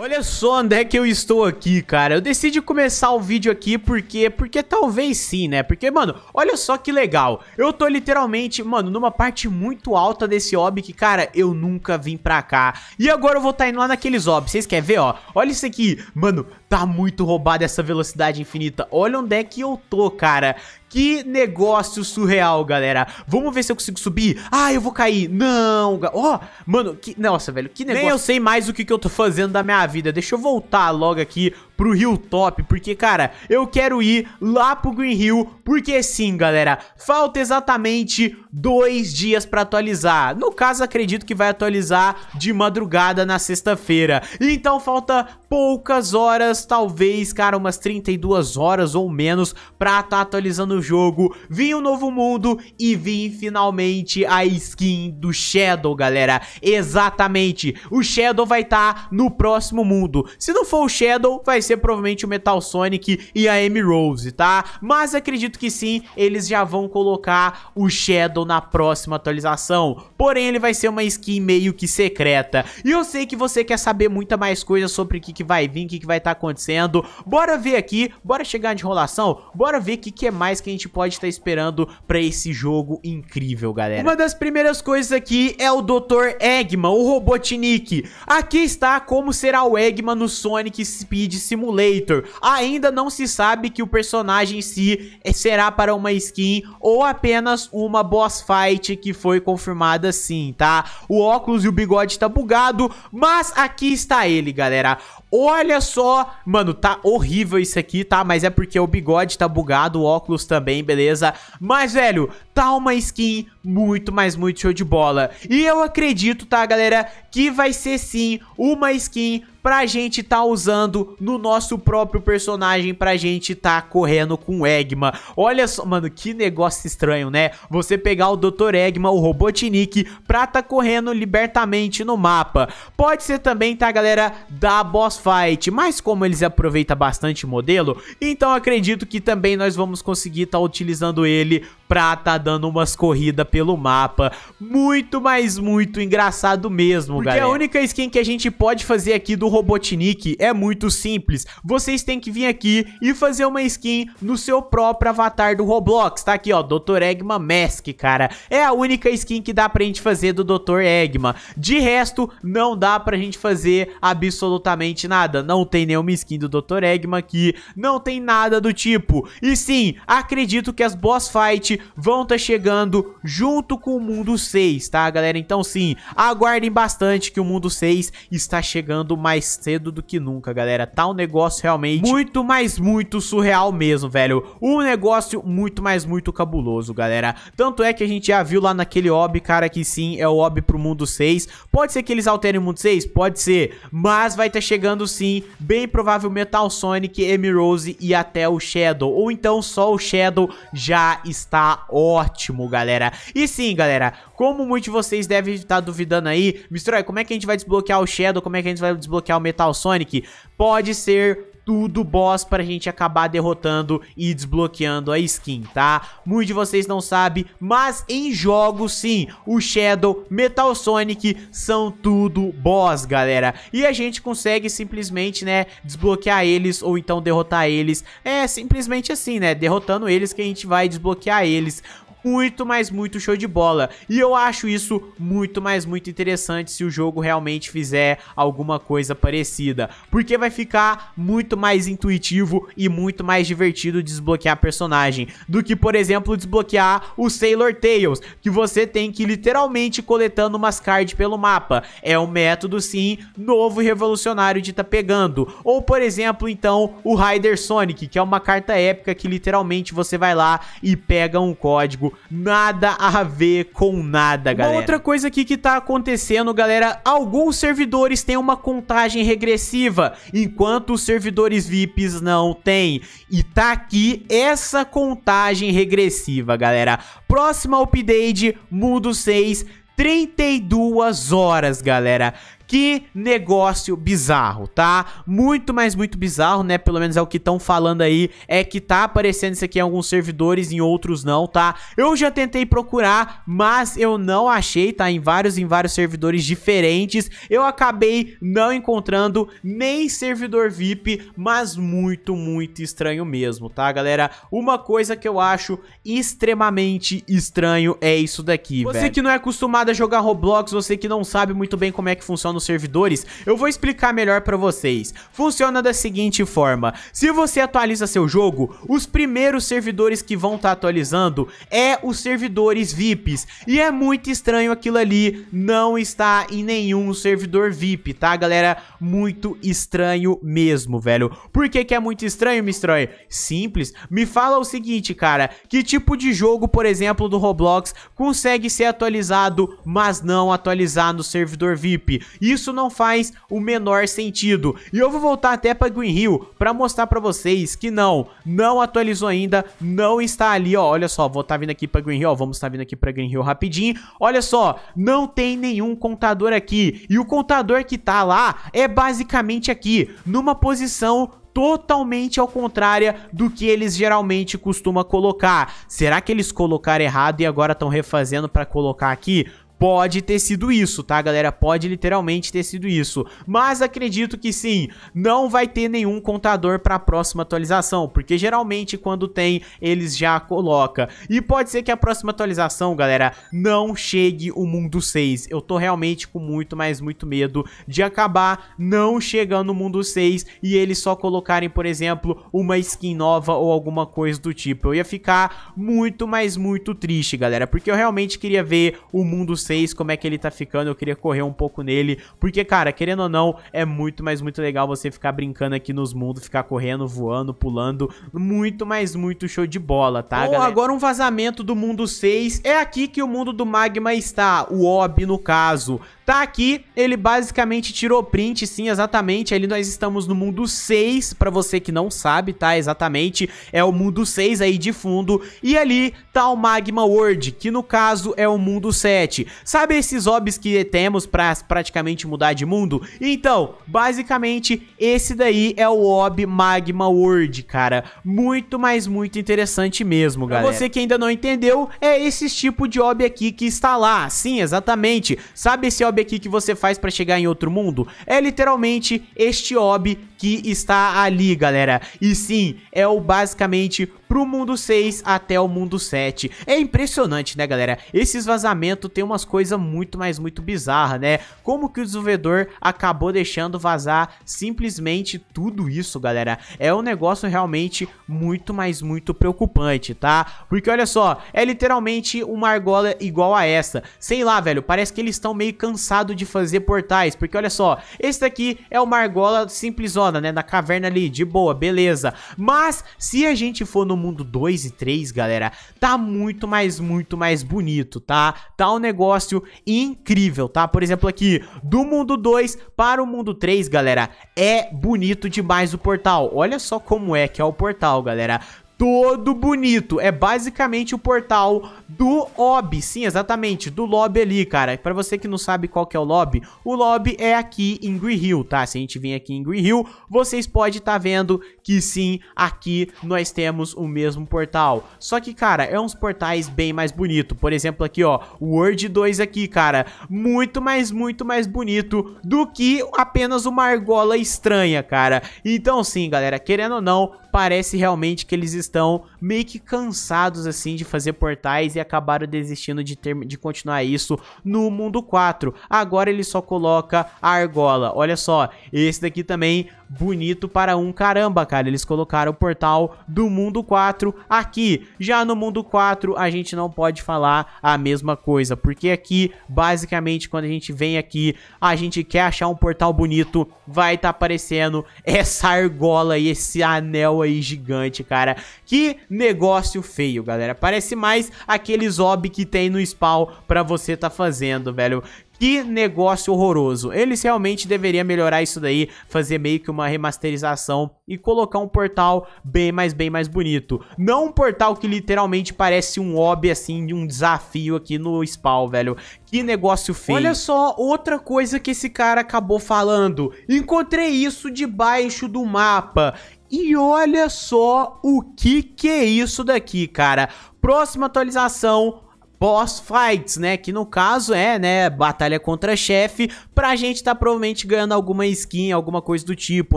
Olha só onde é que eu estou aqui, cara. Eu decidi começar o vídeo aqui porque... Porque talvez sim, né? Porque, mano, olha só que legal. Eu tô literalmente, mano, numa parte muito alta desse ob que, cara, eu nunca vim pra cá. E agora eu vou tá indo lá naqueles ob. Vocês querem ver, ó? Olha isso aqui. Mano, tá muito roubado essa velocidade infinita. Olha onde é que eu tô, cara. Que negócio surreal, galera. Vamos ver se eu consigo subir. Ah, eu vou cair. Não, ó. Oh, mano, que... Nossa, velho, que negócio. Nem eu sei mais o que, que eu tô fazendo da minha vida. Deixa eu voltar logo aqui pro Hilltop, porque, cara, eu quero ir lá pro Green Hill, porque sim, galera, falta exatamente dois dias pra atualizar. No caso, acredito que vai atualizar de madrugada na sexta-feira. Então, falta poucas horas, talvez, cara, umas 32 horas ou menos pra tá atualizando o jogo, vi um novo mundo e vi finalmente a skin do Shadow, galera. Exatamente, o Shadow vai estar tá no próximo mundo. Se não for o Shadow, vai ser provavelmente o Metal Sonic e a Amy rose tá? Mas acredito que sim, eles já vão colocar o Shadow na próxima atualização. Porém, ele vai ser uma skin meio que secreta. E eu sei que você quer saber muita mais coisa sobre o que, que vai vir, o que, que vai estar tá acontecendo. Bora ver aqui, bora chegar de enrolação, bora ver o que, que é mais que que a gente pode estar esperando pra esse jogo incrível, galera. Uma das primeiras coisas aqui é o Dr. Eggman, o Robotnik. Aqui está como será o Eggman no Sonic Speed Simulator. Ainda não se sabe que o personagem em si será para uma skin ou apenas uma boss fight que foi confirmada sim, tá? O óculos e o bigode tá bugado, mas aqui está ele, galera. Olha só, mano, tá horrível isso aqui, tá? Mas é porque o bigode tá bugado, o óculos também. Tá também, beleza? Mas, velho, tá uma skin muito, mas muito show de bola. E eu acredito, tá, galera, que vai ser sim uma skin pra gente tá usando no nosso próprio personagem, pra gente tá correndo com Eggman. Olha só, mano, que negócio estranho, né? Você pegar o Dr. Eggman, o Robotnik, pra tá correndo libertamente no mapa. Pode ser também, tá, galera, da boss fight, mas como eles aproveitam bastante o modelo, então acredito que também nós vamos conseguir tá utilizando ele pra tá dando dando umas corridas pelo mapa. Muito, mas muito engraçado mesmo, Porque galera. Porque a única skin que a gente pode fazer aqui do Robotnik é muito simples. Vocês têm que vir aqui e fazer uma skin no seu próprio avatar do Roblox. Tá aqui, ó, Dr. Eggman Mask, cara. É a única skin que dá pra gente fazer do Dr. Eggman. De resto, não dá pra gente fazer absolutamente nada. Não tem nenhuma skin do Dr. Eggman aqui, não tem nada do tipo. E sim, acredito que as boss fight vão estar chegando junto com o mundo 6, tá, galera? Então sim, aguardem bastante que o mundo 6 está chegando mais cedo do que nunca, galera. Tá um negócio realmente muito, mais muito surreal mesmo, velho. Um negócio muito, mais muito cabuloso, galera. Tanto é que a gente já viu lá naquele ob, cara, que sim, é o ob pro mundo 6. Pode ser que eles alterem o mundo 6? Pode ser. Mas vai estar tá chegando sim, bem provável Metal Sonic, Emerose e até o Shadow. Ou então só o Shadow já está ótimo ótimo, galera. E sim, galera, como muitos de vocês devem estar tá duvidando aí, Mistrói, como é que a gente vai desbloquear o Shadow? Como é que a gente vai desbloquear o Metal Sonic? Pode ser tudo boss pra gente acabar derrotando e desbloqueando a skin, tá? Muitos de vocês não sabem, mas em jogo sim, o Shadow, Metal Sonic são tudo boss, galera. E a gente consegue simplesmente, né, desbloquear eles ou então derrotar eles. É simplesmente assim, né, derrotando eles que a gente vai desbloquear eles muito, mais muito show de bola. E eu acho isso muito, mais muito interessante se o jogo realmente fizer alguma coisa parecida. Porque vai ficar muito mais intuitivo e muito mais divertido desbloquear personagem. Do que, por exemplo, desbloquear o Sailor Tails, que você tem que literalmente coletando umas cards pelo mapa. É um método, sim, novo e revolucionário de tá pegando. Ou, por exemplo, então, o Rider Sonic, que é uma carta épica que literalmente você vai lá e pega um código nada a ver com nada, galera. Uma outra coisa aqui que tá acontecendo, galera, alguns servidores têm uma contagem regressiva, enquanto os servidores VIPs não têm. E tá aqui essa contagem regressiva, galera. Próxima update, Mundo 6, 32 horas, galera. Que negócio bizarro, tá? Muito, mas muito bizarro, né? Pelo menos é o que estão falando aí. É que tá aparecendo isso aqui em alguns servidores, em outros não, tá? Eu já tentei procurar, mas eu não achei, tá? Em vários, em vários servidores diferentes. Eu acabei não encontrando nem servidor VIP, mas muito, muito estranho mesmo, tá, galera? Uma coisa que eu acho extremamente estranho é isso daqui, você velho. Você que não é acostumado a jogar Roblox, você que não sabe muito bem como é que funciona nos servidores, eu vou explicar melhor para vocês. Funciona da seguinte forma, se você atualiza seu jogo, os primeiros servidores que vão estar tá atualizando é os servidores VIPs, e é muito estranho aquilo ali não estar em nenhum servidor VIP, tá galera? muito estranho mesmo, velho. Por que que é muito estranho, Mistroy? Simples. Me fala o seguinte, cara. Que tipo de jogo, por exemplo, do Roblox consegue ser atualizado, mas não atualizar no servidor VIP? Isso não faz o menor sentido. E eu vou voltar até pra Green Hill pra mostrar pra vocês que não, não atualizou ainda, não está ali, ó. Olha só, vou estar tá vindo aqui pra Green Hill, ó. Vamos estar tá vindo aqui pra Green Hill rapidinho. Olha só, não tem nenhum contador aqui. E o contador que tá lá é basicamente aqui, numa posição totalmente ao contrário do que eles geralmente costumam colocar. Será que eles colocaram errado e agora estão refazendo para colocar aqui? Pode ter sido isso, tá, galera? Pode literalmente ter sido isso. Mas acredito que sim, não vai ter nenhum contador para a próxima atualização, porque geralmente quando tem, eles já coloca. E pode ser que a próxima atualização, galera, não chegue o mundo 6. Eu tô realmente com muito, mas muito medo de acabar não chegando o mundo 6 e eles só colocarem, por exemplo, uma skin nova ou alguma coisa do tipo. Eu ia ficar muito, mas muito triste, galera, porque eu realmente queria ver o mundo 6 vocês como é que ele tá ficando, eu queria correr um pouco nele, porque, cara, querendo ou não, é muito, mas muito legal você ficar brincando aqui nos mundos, ficar correndo, voando, pulando, muito, mas muito show de bola, tá, Ou galera? agora um vazamento do mundo 6, é aqui que o mundo do magma está, o Ob no caso. Tá aqui, ele basicamente tirou print, sim, exatamente. Ali nós estamos no mundo 6, pra você que não sabe, tá? Exatamente, é o mundo 6 aí de fundo. E ali tá o Magma World, que no caso é o mundo 7. Sabe esses obs que temos pra praticamente mudar de mundo? Então, basicamente, esse daí é o ob Magma World, cara. Muito, mas muito interessante mesmo, pra galera. você que ainda não entendeu, é esse tipo de ob aqui que está lá. Sim, exatamente. Sabe esse ob orb aqui que você faz pra chegar em outro mundo é literalmente este hobby que está ali, galera. E sim, é o basicamente pro mundo 6 até o mundo 7. É impressionante, né, galera? Esses vazamentos tem umas coisas muito, mas muito bizarra, né? Como que o desenvolvedor acabou deixando vazar simplesmente tudo isso, galera? É um negócio realmente muito, mas muito preocupante, tá? Porque olha só, é literalmente uma argola igual a essa. Sei lá, velho, parece que eles estão meio cansados de fazer portais, porque olha só, esse daqui é uma argola simplesona, né, na caverna ali, de boa, beleza. Mas se a gente for no Mundo 2 e 3, galera, tá muito mais, muito mais bonito, tá? Tá um negócio incrível, tá? Por exemplo aqui, do Mundo 2 para o Mundo 3, galera, é bonito demais o portal. Olha só como é que é o portal, galera todo bonito. É basicamente o portal do lobby. Sim, exatamente, do lobby ali, cara. Para você que não sabe qual que é o lobby, o lobby é aqui em Green Hill, tá? Se a gente vir aqui em Green Hill, vocês podem estar tá vendo que sim, aqui nós temos o mesmo portal. Só que, cara, é uns portais bem mais bonito. Por exemplo, aqui, ó, o Word 2 aqui, cara, muito mais, muito mais bonito do que apenas uma argola estranha, cara. Então, sim, galera, querendo ou não, parece realmente que eles estão meio que cansados assim de fazer portais e acabaram desistindo de, ter, de continuar isso no mundo 4. Agora ele só coloca a argola. Olha só, esse daqui também bonito para um caramba, cara. Eles colocaram o portal do mundo 4 aqui. Já no mundo 4, a gente não pode falar a mesma coisa, porque aqui, basicamente, quando a gente vem aqui, a gente quer achar um portal bonito, vai estar tá aparecendo essa argola e esse anel aí aí gigante, cara. Que negócio feio, galera. Parece mais aqueles hobby que tem no spawn pra você tá fazendo, velho. Que negócio horroroso. Eles realmente deveriam melhorar isso daí, fazer meio que uma remasterização e colocar um portal bem mais, bem mais bonito. Não um portal que literalmente parece um hobby, assim, de um desafio aqui no spawn, velho. Que negócio feio. Olha só outra coisa que esse cara acabou falando. Encontrei isso debaixo do mapa. E olha só o que que é isso daqui, cara. Próxima atualização, boss fights, né? Que no caso é, né, batalha contra chefe, pra gente tá provavelmente ganhando alguma skin, alguma coisa do tipo,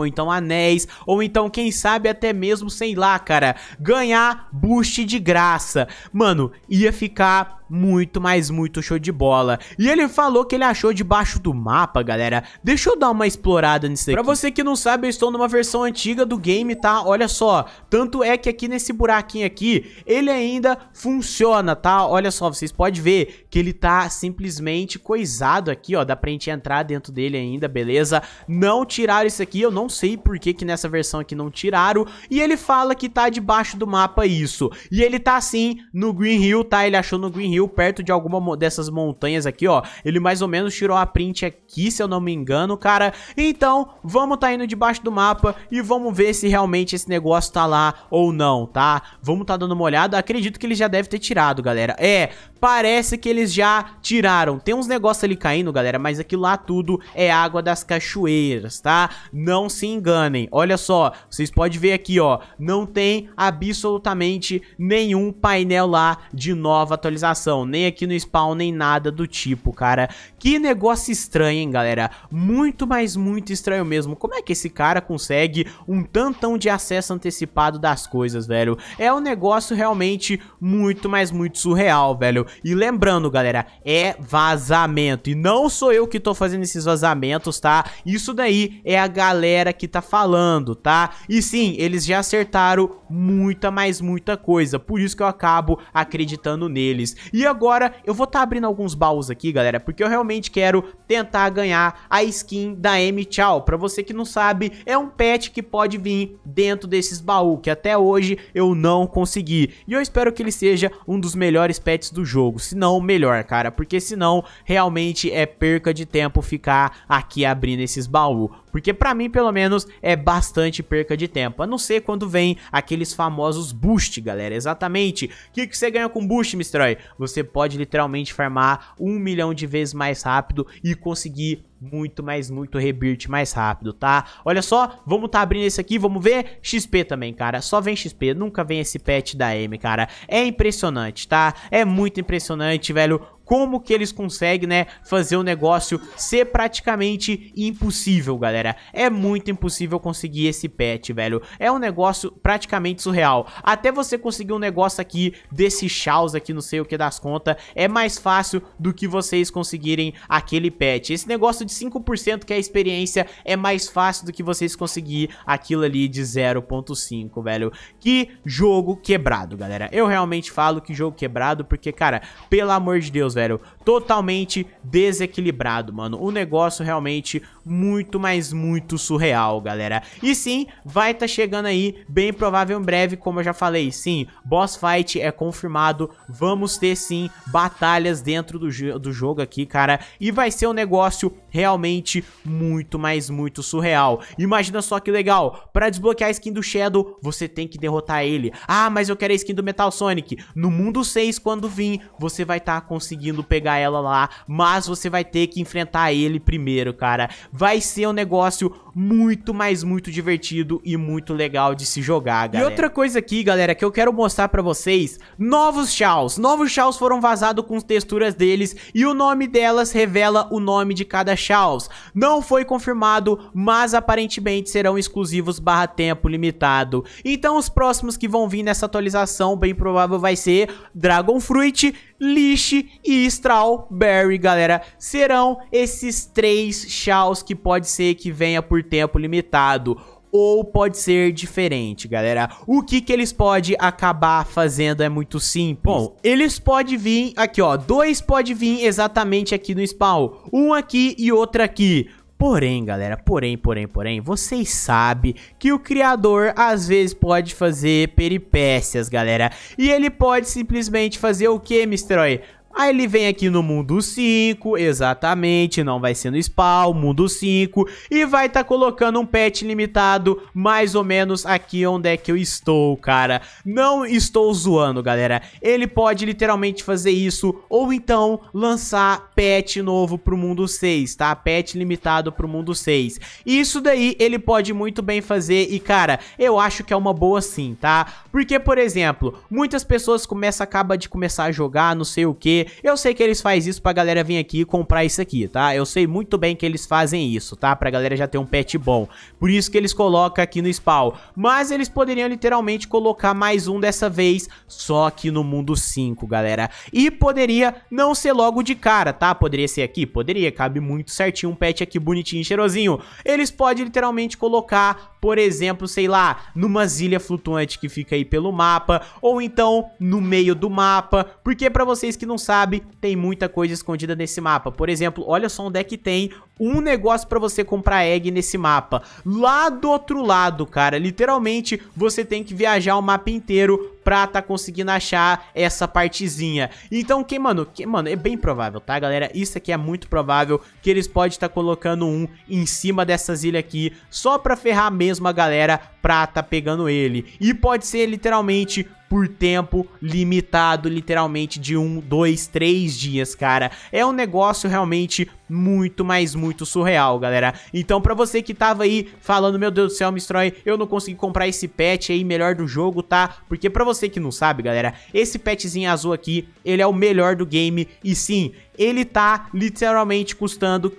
ou então anéis, ou então quem sabe até mesmo, sei lá, cara, ganhar boost de graça. Mano, ia ficar muito, mas muito show de bola. E ele falou que ele achou debaixo do mapa, galera. Deixa eu dar uma explorada nisso aqui. Pra você que não sabe, eu estou numa versão antiga do game, tá? Olha só, tanto é que aqui nesse buraquinho aqui, ele ainda funciona, tá? Olha só, vocês podem ver que ele tá simplesmente coisado aqui, ó. Dá pra gente entrar dentro dele ainda, beleza? Não tiraram isso aqui, eu não sei por que que nessa versão aqui não tiraram. E ele fala que tá debaixo do mapa isso. E ele tá assim no Green Hill, tá? Ele achou no Green Hill perto de alguma dessas montanhas aqui, ó. Ele mais ou menos tirou a print aqui, se eu não me engano, cara. Então, vamos tá indo debaixo do mapa e vamos ver se realmente esse negócio tá lá ou não, tá? Vamos tá dando uma olhada. Acredito que ele já deve ter tirado, galera. É, parece que eles já tiraram. Tem uns negócios ali caindo, galera, mas aquilo lá tudo é água das cachoeiras, tá? Não se enganem. Olha só, vocês podem ver aqui, ó. Não tem absolutamente nenhum painel lá de nova atualização nem aqui no spawn, nem nada do tipo, cara. Que negócio estranho, hein, galera? Muito, mas muito estranho mesmo. Como é que esse cara consegue um tantão de acesso antecipado das coisas, velho? É um negócio realmente muito, mas muito surreal, velho. E lembrando, galera, é vazamento. E não sou eu que tô fazendo esses vazamentos, tá? Isso daí é a galera que tá falando, tá? E sim, eles já acertaram muita, mas muita coisa. Por isso que eu acabo acreditando neles. E agora eu vou tá abrindo alguns baús aqui, galera, porque eu realmente realmente quero tentar ganhar a skin da M Chow. Pra você que não sabe, é um pet que pode vir dentro desses baús, que até hoje eu não consegui. E eu espero que ele seja um dos melhores pets do jogo, se não o melhor, cara, porque senão realmente é perca de tempo ficar aqui abrindo esses baús. Porque para mim, pelo menos, é bastante perca de tempo. A não ser quando vem aqueles famosos boost, galera. Exatamente. O que, que você ganha com boost, Mistroy? Você pode literalmente farmar um milhão de vezes mais rápido e conseguir muito, mais, muito rebirth mais rápido, tá? Olha só, vamos tá abrindo esse aqui, vamos ver XP também, cara. Só vem XP, nunca vem esse pet da M, cara. É impressionante, tá? É muito impressionante, velho, como que eles conseguem, né, fazer o negócio ser praticamente impossível, galera. É muito impossível conseguir esse pet, velho. É um negócio praticamente surreal. Até você conseguir um negócio aqui desse Chaos aqui, não sei o que das contas, é mais fácil do que vocês conseguirem aquele pet. Esse negócio de 5% que é a experiência é mais fácil do que vocês conseguir aquilo ali de 0.5, velho. Que jogo quebrado, galera. Eu realmente falo que jogo quebrado porque, cara, pelo amor de Deus, velho velho. Totalmente desequilibrado, mano. O negócio realmente muito, mas muito surreal, galera. E sim, vai tá chegando aí, bem provável em breve, como eu já falei, sim, boss fight é confirmado, vamos ter sim batalhas dentro do, do jogo aqui, cara, e vai ser um negócio realmente muito, mas muito surreal. Imagina só que legal, para desbloquear a skin do Shadow, você tem que derrotar ele. Ah, mas eu quero a skin do Metal Sonic. No mundo 6, quando vir, você vai estar tá conseguindo pegar ela lá, mas você vai ter que enfrentar ele primeiro, cara vai ser um negócio muito, mas muito divertido e muito legal de se jogar, galera. E outra coisa aqui, galera, que eu quero mostrar pra vocês, novos Shaws. Novos Shaws foram vazados com texturas deles e o nome delas revela o nome de cada Shaws. Não foi confirmado, mas aparentemente serão exclusivos barra tempo limitado. Então os próximos que vão vir nessa atualização, bem provável vai ser Dragon Fruit, lixe e Strawberry, galera. Serão esses três Shaws que pode ser que venha por tempo limitado ou pode ser diferente, galera. O que que eles podem acabar fazendo é muito simples. Bom, eles podem vir aqui, ó. Dois podem vir exatamente aqui no spawn. Um aqui e outro aqui. Porém, galera, porém, porém, porém, vocês sabem que o criador às vezes pode fazer peripécias, galera. E ele pode simplesmente fazer o que, Oi? Aí ele vem aqui no mundo 5, exatamente, não vai ser no spawn, mundo 5, e vai estar tá colocando um pet limitado mais ou menos aqui onde é que eu estou, cara. Não estou zoando, galera. Ele pode literalmente fazer isso, ou então lançar pet novo pro mundo 6, tá? Pet limitado pro mundo 6. Isso daí ele pode muito bem fazer e, cara, eu acho que é uma boa sim, tá? Porque, por exemplo, muitas pessoas começam, acaba de começar a jogar, não sei o que, eu sei que eles fazem isso pra galera vir aqui e comprar isso aqui, tá? Eu sei muito bem que eles fazem isso, tá? Pra galera já ter um pet bom. Por isso que eles colocam aqui no spawn. Mas eles poderiam literalmente colocar mais um dessa vez, só aqui no mundo 5, galera. E poderia não ser logo de cara, tá? Poderia ser aqui? Poderia, cabe muito certinho um pet aqui bonitinho e cheirosinho. Eles podem literalmente colocar por exemplo, sei lá, numa ilha flutuante que fica aí pelo mapa, ou então no meio do mapa, porque para vocês que não sabem, tem muita coisa escondida nesse mapa. Por exemplo, olha só onde é que tem um negócio para você comprar egg nesse mapa. Lá do outro lado, cara, literalmente você tem que viajar o mapa inteiro pra tá conseguindo achar essa partezinha. Então, que, mano, que, mano, é bem provável, tá, galera? Isso aqui é muito provável que eles podem estar tá colocando um em cima dessas ilhas aqui, só pra ferrar mesmo a galera pra tá pegando ele. E pode ser, literalmente, por tempo limitado, literalmente de um, dois, três dias, cara. É um negócio realmente muito, mas muito surreal, galera. Então, pra você que tava aí falando, meu Deus do céu, Mistroy, eu não consegui comprar esse pet aí, melhor do jogo, tá? Porque pra você que não sabe, galera, esse petzinho azul aqui, ele é o melhor do game. E sim, ele tá literalmente custando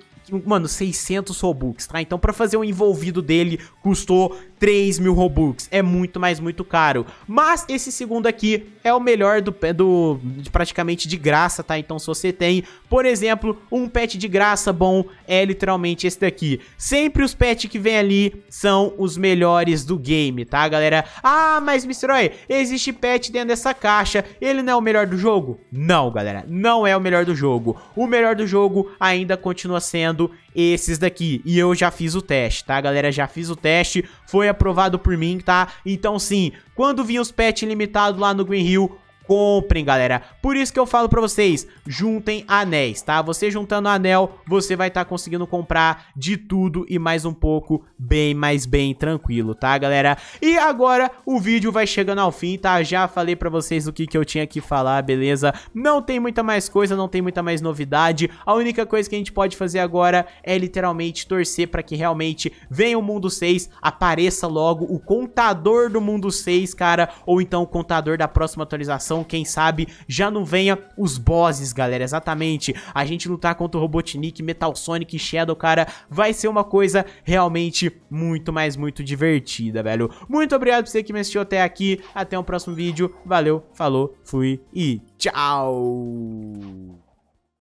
mano, 600 Robux, tá? Então pra fazer o um envolvido dele custou 3 mil Robux. É muito, mas muito caro. Mas esse segundo aqui é o melhor do, do praticamente de graça, tá? Então se você tem, por exemplo, um pet de graça bom, é literalmente esse daqui. Sempre os pets que vem ali são os melhores do game, tá, galera? Ah, mas Oi, existe pet dentro dessa caixa, ele não é o melhor do jogo? Não, galera, não é o melhor do jogo. O melhor do jogo ainda continua sendo esses daqui. E eu já fiz o teste, tá, galera? Já fiz o teste, foi aprovado por mim, tá? Então sim, quando vinha os pets limitados lá no Green Hill, Comprem, galera. Por isso que eu falo pra vocês, juntem anéis, tá? Você juntando anel, você vai estar tá conseguindo comprar de tudo e mais um pouco, bem, mais bem tranquilo, tá, galera? E agora o vídeo vai chegando ao fim, tá? Já falei pra vocês o que, que eu tinha que falar, beleza? Não tem muita mais coisa, não tem muita mais novidade. A única coisa que a gente pode fazer agora é literalmente torcer pra que realmente venha o Mundo 6, apareça logo o contador do Mundo 6, cara, ou então o contador da próxima atualização quem sabe, já não venha os bosses, galera, exatamente. A gente lutar contra o Robotnik, Metal Sonic, Shadow, cara, vai ser uma coisa realmente muito, mas muito divertida, velho. Muito obrigado por você que me assistiu até aqui, até o próximo vídeo, valeu, falou, fui e tchau!